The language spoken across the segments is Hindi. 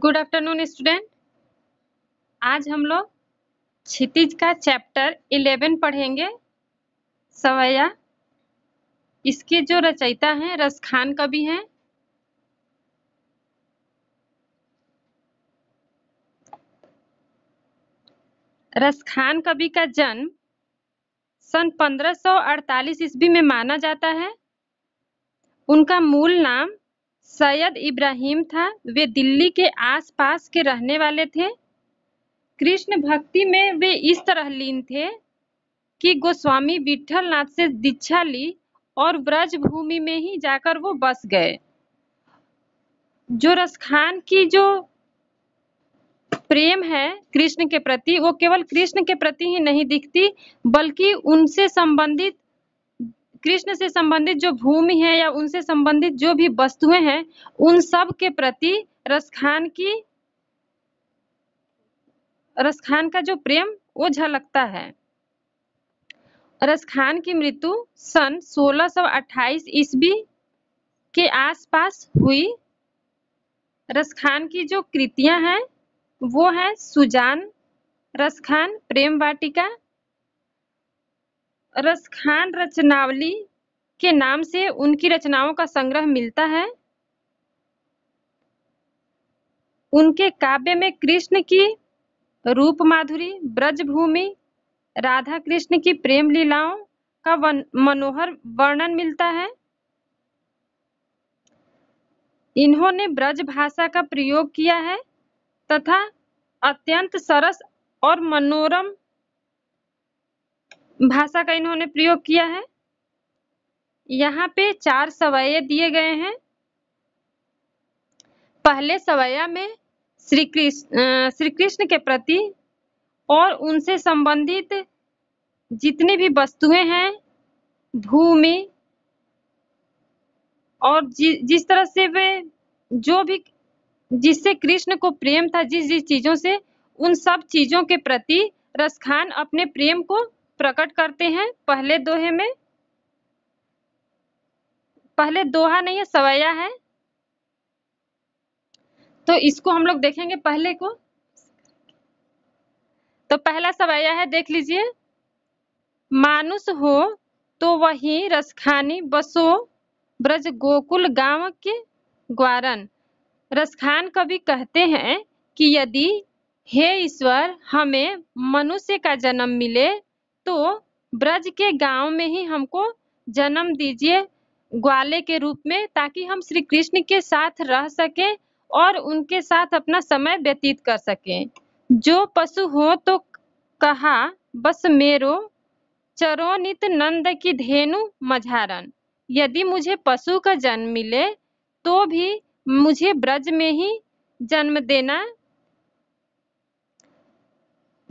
गुड आफ्टरनून स्टूडेंट आज हम लोग क्षितिज का चैप्टर 11 पढ़ेंगे सवैया इसके जो रचयिता हैं रसखान कवि हैं रसखान कवि का जन्म सन 1548 ईस्वी में माना जाता है उनका मूल नाम सैयद इब्राहिम था वे दिल्ली के आसपास के रहने वाले थे कृष्ण भक्ति में वे इस तरह लीन थे कि गोस्वामी नाथ से दीक्षा ली और ब्रज भूमि में ही जाकर वो बस गए जो रसखान की जो प्रेम है कृष्ण के प्रति वो केवल कृष्ण के प्रति ही नहीं दिखती बल्कि उनसे संबंधित कृष्ण से संबंधित जो भूमि है या उनसे संबंधित जो भी वस्तुएं हैं उन सब के प्रति रसखान की रसखान का जो प्रेम वो झलकता है रसखान की मृत्यु सन 1628 ईस्वी के आसपास हुई रसखान की जो कृतियां हैं वो है सुजान रसखान प्रेम वाटिका रसखान रचनावली के नाम से उनकी रचनाओं का संग्रह मिलता है उनके काव्य में कृष्ण की रूप माधुरी ब्रजभूमि राधा कृष्ण की प्रेम लीलाओं का मनोहर वर्णन मिलता है इन्होंने ब्रज भाषा का प्रयोग किया है तथा अत्यंत सरस और मनोरम भाषा का इन्होंने प्रयोग किया है यहाँ पे चार सवैये दिए गए हैं पहले सवैया में श्री कृष्ण श्री कृष्ण के प्रति और उनसे संबंधित जितनी भी वस्तुएं हैं भूमि और जि, जिस तरह से वे जो भी जिससे कृष्ण को प्रेम था जिस जिस चीजों से उन सब चीजों के प्रति रसखान अपने प्रेम को प्रकट करते हैं पहले दोहे में पहले दोहा नहीं है सवैया है तो इसको हम लोग देखेंगे पहले को तो पहला सवैया है देख लीजिए मानुष हो तो वही रसखानी बसो ब्रज गोकुल गांव के ग्वारन रसखान कवि कहते हैं कि यदि हे ईश्वर हमें मनुष्य का जन्म मिले तो ब्रज के गांव में ही हमको जन्म दीजिए ग्वाले के रूप में ताकि हम श्री कृष्ण के साथ रह सके और उनके साथ अपना समय व्यतीत कर सके जो पशु हो तो कहा बस मेरो चरो नित नंद की धेनु मझारन यदि मुझे पशु का जन्म मिले तो भी मुझे ब्रज में ही जन्म देना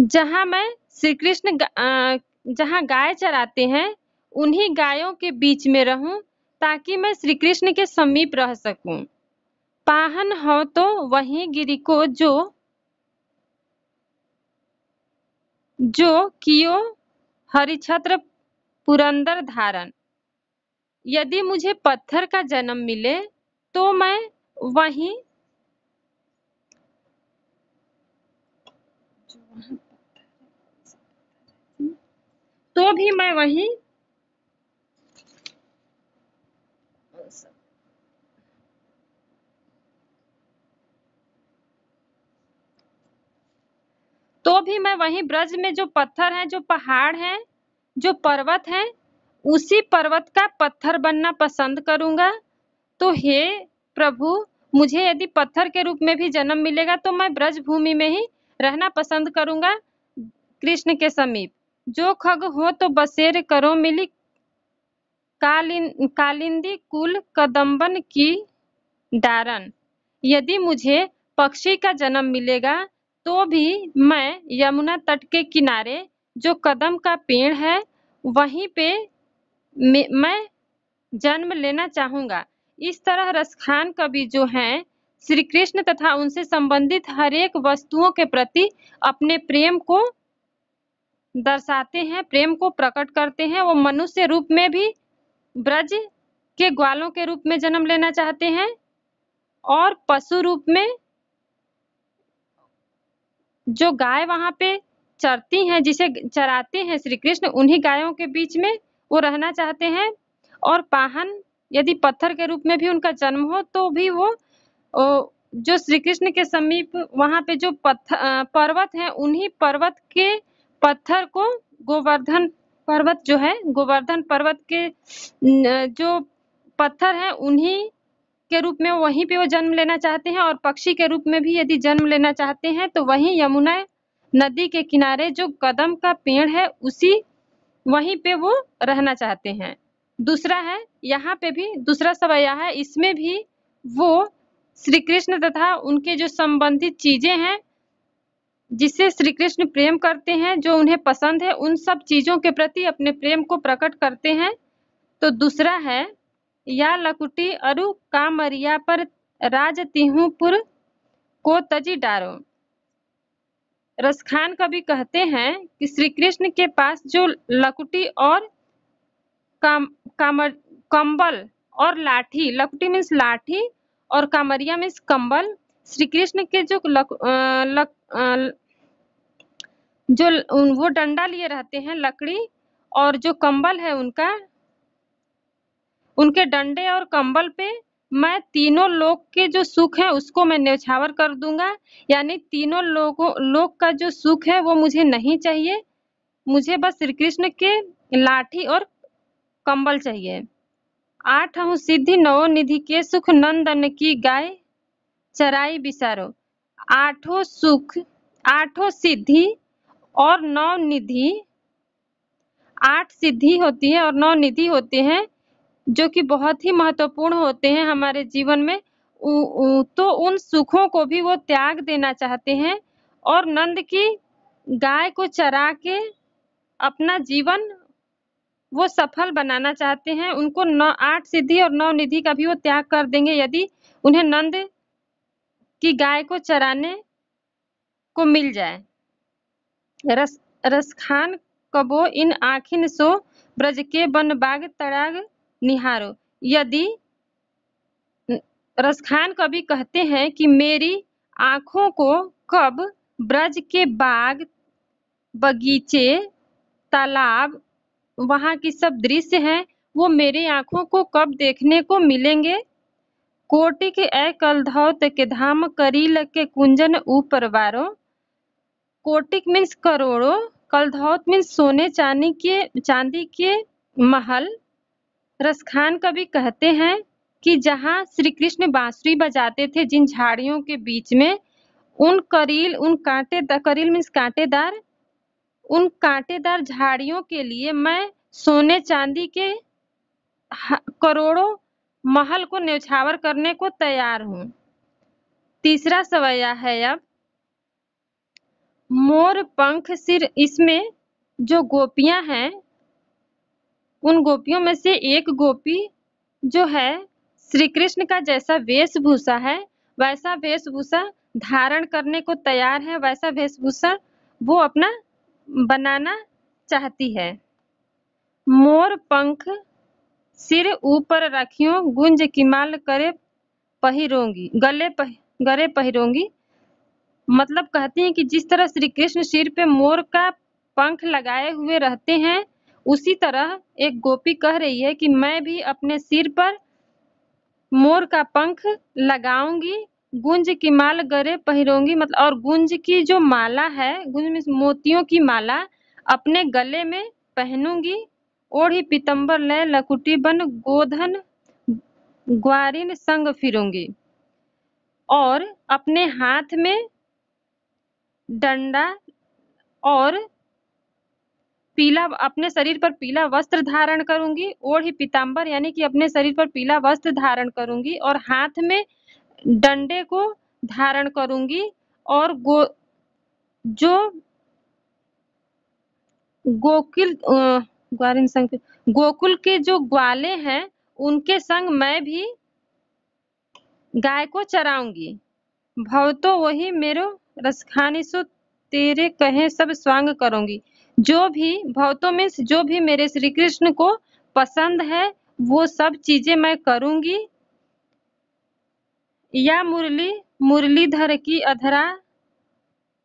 जहां मैं श्री कृष्ण जहाँ गाय चराते हैं उन्हीं गायों के बीच में रहूं ताकि मैं श्री कृष्ण के समीप रह सकूं पाहन हो तो वही गिरी को जो जो कियो हरिछत्र पुरंदर धारण यदि मुझे पत्थर का जन्म मिले तो मैं वहीं भी मैं वही तो भी मैं वही ब्रज में जो पत्थर है जो पहाड़ है जो पर्वत है उसी पर्वत का पत्थर बनना पसंद करूंगा तो हे प्रभु मुझे यदि पत्थर के रूप में भी जन्म मिलेगा तो मैं ब्रज भूमि में ही रहना पसंद करूंगा कृष्ण के समीप जो खग हो तो बसेर करो मिली कालिन कालिंदी कुल कदम्बन की डारन यदि मुझे पक्षी का जन्म मिलेगा तो भी मैं यमुना तट के किनारे जो कदम का पेड़ है वहीं पे मैं जन्म लेना चाहूँगा इस तरह रसखान कवि जो हैं श्री कृष्ण तथा उनसे संबंधित हरेक वस्तुओं के प्रति अपने प्रेम को दर्शाते हैं प्रेम को प्रकट करते हैं वो मनुष्य रूप में भी ब्रज के ग्वालों के रूप में जन्म लेना चाहते हैं और पशु रूप में जो गाय वहां पे चरती हैं जिसे चराते हैं श्री कृष्ण उन्हीं गायों के बीच में वो रहना चाहते हैं और पाहन यदि पत्थर के रूप में भी उनका जन्म हो तो भी वो जो श्री कृष्ण के समीप वहाँ पे जो पत्थर पर्वत हैं उन्हीं पर्वत के पत्थर को गोवर्धन पर्वत जो है गोवर्धन पर्वत के जो पत्थर है उन्हीं के रूप में वहीं पे वो जन्म लेना चाहते हैं और पक्षी के रूप में भी यदि जन्म लेना चाहते हैं तो वहीं यमुना नदी के किनारे जो कदम का पेड़ है उसी वहीं पे वो रहना चाहते हैं दूसरा है यहाँ पे भी दूसरा सवाया है इसमें भी वो श्री कृष्ण तथा उनके जो संबंधित चीजें हैं जिससे श्री कृष्ण प्रेम करते हैं जो उन्हें पसंद है उन सब चीज़ों के प्रति अपने प्रेम को प्रकट करते हैं तो दूसरा है या लकुटी अरु कामरिया पर राज तिहुपुर को तजी डारो रसखान कवि कहते हैं कि श्री कृष्ण के पास जो लकुटी और काम कामर कंबल और लाठी लकुटी मीन्स लाठी और कामरिया मीन्स कंबल श्री कृष्ण के जो लक, लक, जो वो डंडा लिए रहते हैं लकड़ी और जो कंबल है उनका उनके डंडे और कंबल पे मैं तीनों लोग के जो सुख है उसको मैं न्यौछावर कर दूंगा यानी तीनों लोगों लोग का जो सुख है वो मुझे नहीं चाहिए मुझे बस श्री कृष्ण के लाठी और कंबल चाहिए आठ हूँ सिद्धि नवो निधि के सुख नंदन की गाय चराई बिसारो आठों सुख आठों सिद्धि और नौ निधि आठ सिद्धि होती है और नौ निधि होते हैं जो कि बहुत ही महत्वपूर्ण होते हैं हमारे जीवन में उ, उ, तो उन सुखों को भी वो त्याग देना चाहते हैं और नंद की गाय को चरा के अपना जीवन वो सफल बनाना चाहते हैं उनको नौ आठ सिद्धि और नौ निधि का भी वो त्याग कर देंगे यदि उन्हें नंद कि गाय को चराने को मिल जाए रस रसखान कबो इन आखिन सो ब्रज के बन बाग तड़ाग निहारो यदि रसखान कवि कहते हैं कि मेरी आँखों को कब ब्रज के बाग बगीचे तालाब वहाँ की सब दृश्य हैं वो मेरी आँखों को कब देखने को मिलेंगे कोटि के ऐ कल धौत के धाम करील के कुंजन ऊपर वारो कोटिक मीन्स करोड़ों कल धौत मीन्स सोने चांदी के चांदी के महल रसखान कवि कहते हैं कि जहाँ श्री कृष्ण बांसुरी बजाते थे जिन झाड़ियों के बीच में उन करील उन कांटे करील मीन्स कांटेदार उन कांटेदार झाड़ियों के लिए मैं सोने चांदी के करोड़ों महल को न्यौछावर करने को तैयार हूं तीसरा सवैया है अब मोर पंख सिर इसमें जो गोपियां हैं उन गोपियों में से एक गोपी जो है श्री कृष्ण का जैसा वेशभूषा है वैसा वेशभूषा धारण करने को तैयार है वैसा वेशभूषा वो अपना बनाना चाहती है मोर पंख सिर ऊपर रखियो गुंज किमाल करे पहिरोंगी गले पह, गरे पहिरोंगी मतलब कहती हैं कि जिस तरह श्री कृष्ण सिर पे मोर का पंख लगाए हुए रहते हैं उसी तरह एक गोपी कह रही है कि मैं भी अपने सिर पर मोर का पंख लगाऊंगी गुंज की माल गरे पहरूंगी मतलब और गुंज की जो माला है गुंज में मोतियों की माला अपने गले में पहनूंगी ओढ़ी पीतम्बर लय लकुटी बन गोधन ग्वारिन संग फिरूंगी और अपने हाथ में डंडा और पीला अपने शरीर पर पीला वस्त्र धारण करूंगी ओढ़ पीताम्बर यानी कि अपने शरीर पर पीला वस्त्र धारण करूंगी और हाथ में डंडे को धारण करूंगी और गो जो गोकिल ग्वालिन संग गोकुल के जो ग्वाले हैं उनके संग मैं भी गाय को चराऊंगी भव तो वही मेरो रसखानी सो तेरे कहे सब स्वांग करूंगी जो भी भव तो मीन्स जो भी मेरे श्री कृष्ण को पसंद है वो सब चीजें मैं करूंगी या मुरली मुरलीधर की अधरा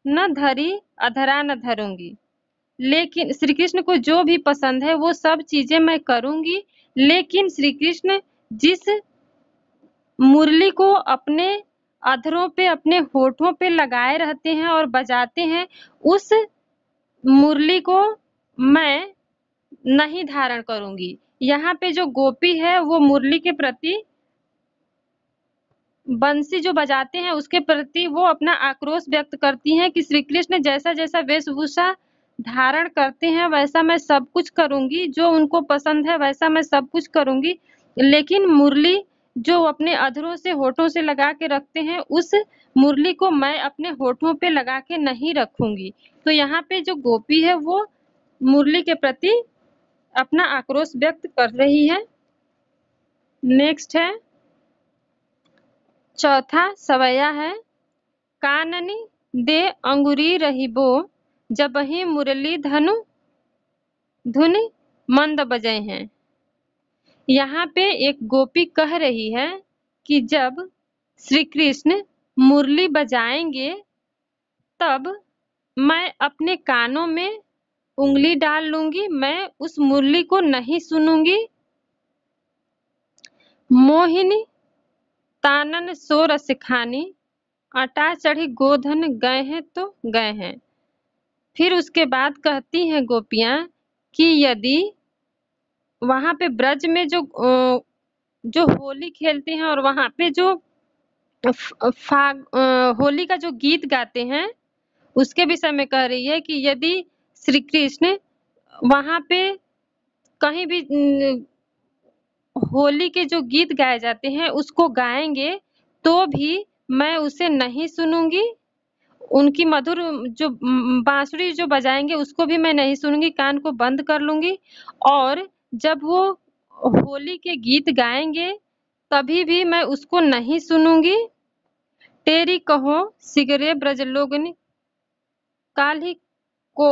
न धरी अधरा न धरूंगी लेकिन श्री कृष्ण को जो भी पसंद है वो सब चीजें मैं करूंगी लेकिन श्री कृष्ण जिस मुरली को अपने अधरों पे अपने होठों पे लगाए रहते हैं और बजाते हैं उस मुरली को मैं नहीं धारण करूंगी यहाँ पे जो गोपी है वो मुरली के प्रति बंसी जो बजाते हैं उसके प्रति वो अपना आक्रोश व्यक्त करती हैं कि श्री कृष्ण जैसा जैसा वेशभूषा धारण करते हैं वैसा मैं सब कुछ करूंगी जो उनको पसंद है वैसा मैं सब कुछ करूंगी लेकिन मुरली जो अपने अधरों से होठों से लगा के रखते हैं उस मुरली को मैं अपने होठों पे लगा के नहीं रखूंगी तो यहाँ पे जो गोपी है वो मुरली के प्रति अपना आक्रोश व्यक्त कर रही है नेक्स्ट है चौथा सवैया है काननी दे अंगुरी बो जब ही मुरली धनु धुन मंद बजे हैं यहाँ पे एक गोपी कह रही है कि जब श्री कृष्ण मुरली बजाएंगे तब मैं अपने कानों में उंगली डाल लूंगी मैं उस मुरली को नहीं सुनूंगी मोहिनी तानन सोर सिखानी अटा चढ़ी गोधन गए हैं तो गए हैं फिर उसके बाद कहती हैं गोपियाँ कि यदि वहाँ पे ब्रज में जो जो होली खेलते हैं और वहाँ पे जो फाग होली का जो गीत गाते हैं उसके विषय में कह रही है कि यदि श्री कृष्ण वहाँ पे कहीं भी होली के जो गीत गाए जाते हैं उसको गाएंगे तो भी मैं उसे नहीं सुनूंगी उनकी मधुर जो बांसुरी जो बजाएंगे उसको भी मैं नहीं सुनूंगी कान को बंद कर लूंगी और जब वो होली के गीत गाएंगे तभी भी मैं उसको नहीं सुनूंगी तेरी कहो सिगरे ब्रजलोगन काल ही को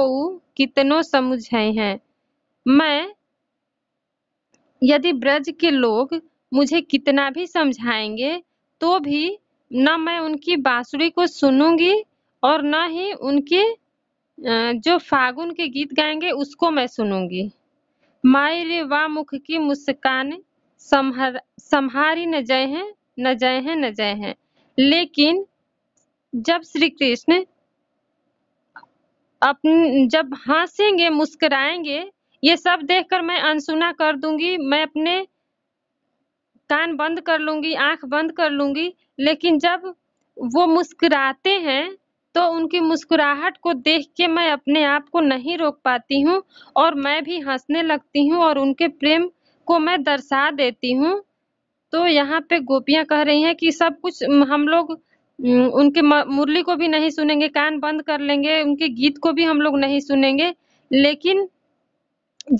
कितनों समझ हैं मैं यदि ब्रज के लोग मुझे कितना भी समझाएंगे तो भी न मैं उनकी बांसुरी को सुनूंगी और ना ही उनके जो फागुन के गीत गाएंगे उसको मैं सुनूंगी माई रे वा मुख की मुस्कान समहर न जय है न जय है न जय है लेकिन जब श्री कृष्ण अपन जब हंसेंगे मुस्कराएंगे ये सब देखकर मैं अनसुना कर दूंगी मैं अपने कान बंद कर लूंगी आंख बंद कर लूंगी लेकिन जब वो मुस्कुराते हैं तो उनकी मुस्कुराहट को देख के मैं अपने आप को नहीं रोक पाती हूँ और मैं भी हंसने लगती हूँ और उनके प्रेम को मैं दर्शा देती हूँ तो यहाँ पे गोपियाँ कह रही हैं कि सब कुछ हम लोग उनके मुरली को भी नहीं सुनेंगे कान बंद कर लेंगे उनके गीत को भी हम लोग नहीं सुनेंगे लेकिन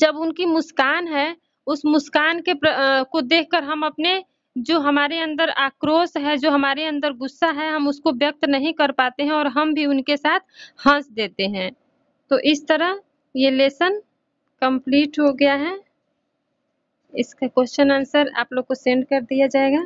जब उनकी मुस्कान है उस मुस्कान के प्र, आ, को देखकर हम अपने जो हमारे अंदर आक्रोश है जो हमारे अंदर गुस्सा है हम उसको व्यक्त नहीं कर पाते हैं और हम भी उनके साथ हंस देते हैं तो इस तरह ये लेसन कंप्लीट हो गया है इसका क्वेश्चन आंसर आप लोग को सेंड कर दिया जाएगा